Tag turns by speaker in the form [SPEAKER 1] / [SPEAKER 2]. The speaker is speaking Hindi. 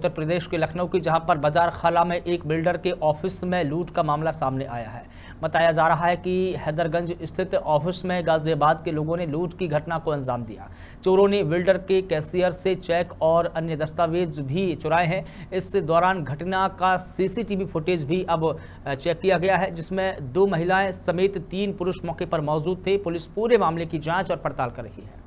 [SPEAKER 1] उत्तर प्रदेश के लखनऊ की जहां पर बाजार खाला में एक बिल्डर के ऑफिस में लूट का मामला सामने आया है बताया जा रहा है कि हैदरगंज स्थित ऑफिस में गाजियाबाद के लोगों ने लूट की घटना को अंजाम दिया चोरों ने बिल्डर के कैशियर से चेक और अन्य दस्तावेज भी चुराए हैं इस दौरान घटना का सीसीटीवी फुटेज भी अब चेक किया गया है जिसमें दो महिलाएं समेत तीन पुरुष मौके पर मौजूद थे पुलिस पूरे मामले की जाँच और पड़ताल कर रही है